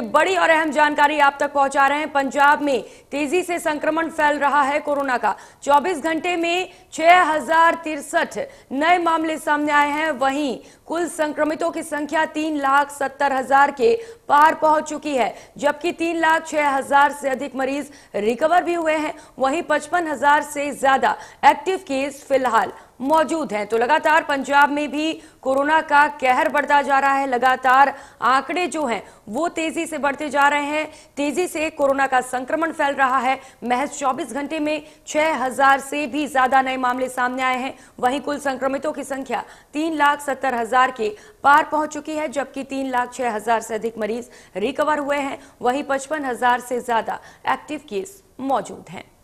बड़ी और अहम जानकारी आप तक पहुंचा रहे हैं पंजाब में तेजी से संक्रमण फैल रहा है कोरोना का 24 घंटे में छह नए मामले सामने आए हैं वहीं कुल संक्रमितों की संख्या तीन लाख सत्तर हजार के पार पहुंच चुकी है जबकि तीन लाख छह हजार से अधिक मरीज रिकवर भी हुए हैं वहीं पचपन हजार से ज्यादा एक्टिव केस फिलहाल मौजूद हैं तो लगातार पंजाब में भी कोरोना का कहर बढ़ता जा रहा है लगातार आंकड़े जो हैं वो तेजी से बढ़ते जा रहे हैं तेजी से कोरोना का संक्रमण फैल रहा है महज 24 घंटे में 6000 से भी ज्यादा नए मामले सामने आए हैं वहीं कुल संक्रमितों की संख्या तीन लाख सत्तर हजार के पार पहुंच चुकी है जबकि तीन लाख छह हजार से अधिक मरीज रिकवर हुए हैं वहीं पचपन हजार से ज्यादा एक्टिव केस मौजूद हैं